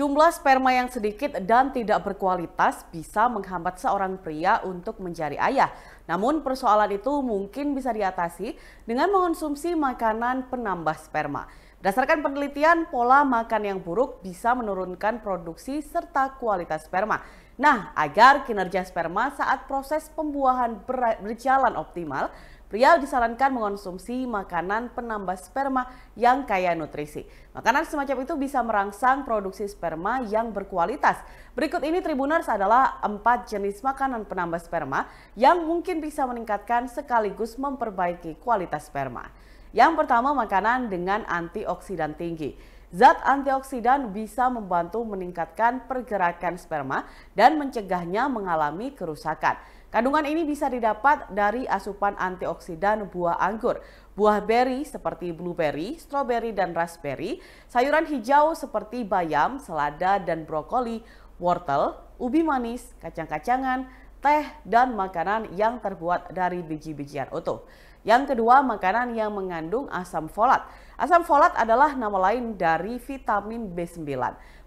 Jumlah sperma yang sedikit dan tidak berkualitas bisa menghambat seorang pria untuk mencari ayah. Namun persoalan itu mungkin bisa diatasi dengan mengonsumsi makanan penambah sperma. Berdasarkan penelitian, pola makan yang buruk bisa menurunkan produksi serta kualitas sperma. Nah, agar kinerja sperma saat proses pembuahan berjalan optimal, Pria disarankan mengonsumsi makanan penambah sperma yang kaya nutrisi. Makanan semacam itu bisa merangsang produksi sperma yang berkualitas. Berikut ini Tribuners adalah empat jenis makanan penambah sperma yang mungkin bisa meningkatkan sekaligus memperbaiki kualitas sperma. Yang pertama makanan dengan antioksidan tinggi. Zat antioksidan bisa membantu meningkatkan pergerakan sperma dan mencegahnya mengalami kerusakan. Kandungan ini bisa didapat dari asupan antioksidan buah anggur, buah beri seperti blueberry, strawberry, dan raspberry, sayuran hijau seperti bayam, selada, dan brokoli, wortel, ubi manis, kacang-kacangan, teh, dan makanan yang terbuat dari biji-bijian utuh. Yang kedua, makanan yang mengandung asam folat. Asam folat adalah nama lain dari vitamin B9.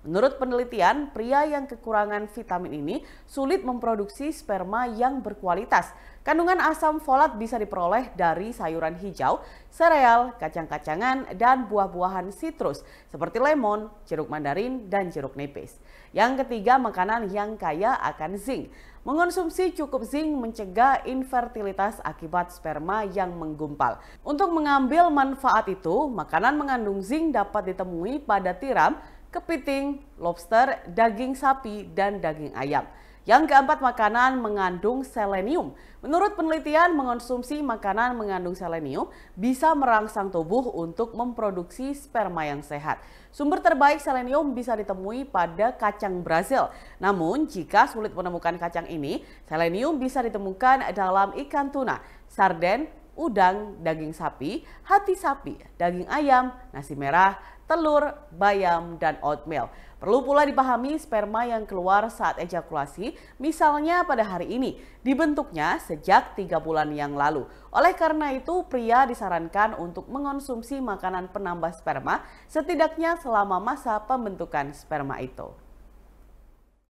Menurut penelitian, pria yang kekurangan vitamin ini sulit memproduksi sperma yang berkualitas. Kandungan asam folat bisa diperoleh dari sayuran hijau, sereal, kacang-kacangan, dan buah-buahan sitrus seperti lemon, jeruk mandarin, dan jeruk nipis. Yang ketiga, makanan yang kaya akan zinc. Mengonsumsi cukup zinc mencegah infertilitas akibat sperma yang menggumpal. Untuk mengambil manfaat itu, makanan mengandung zinc dapat ditemui pada tiram, kepiting, lobster, daging sapi, dan daging ayam. Yang keempat, makanan mengandung selenium. Menurut penelitian, mengonsumsi makanan mengandung selenium bisa merangsang tubuh untuk memproduksi sperma yang sehat. Sumber terbaik selenium bisa ditemui pada kacang Brazil. Namun, jika sulit menemukan kacang ini, selenium bisa ditemukan dalam ikan tuna, sarden, udang, daging sapi, hati sapi, daging ayam, nasi merah, telur, bayam, dan oatmeal. Perlu pula dipahami sperma yang keluar saat ejakulasi, misalnya pada hari ini, dibentuknya sejak tiga bulan yang lalu. Oleh karena itu, pria disarankan untuk mengonsumsi makanan penambah sperma setidaknya selama masa pembentukan sperma itu.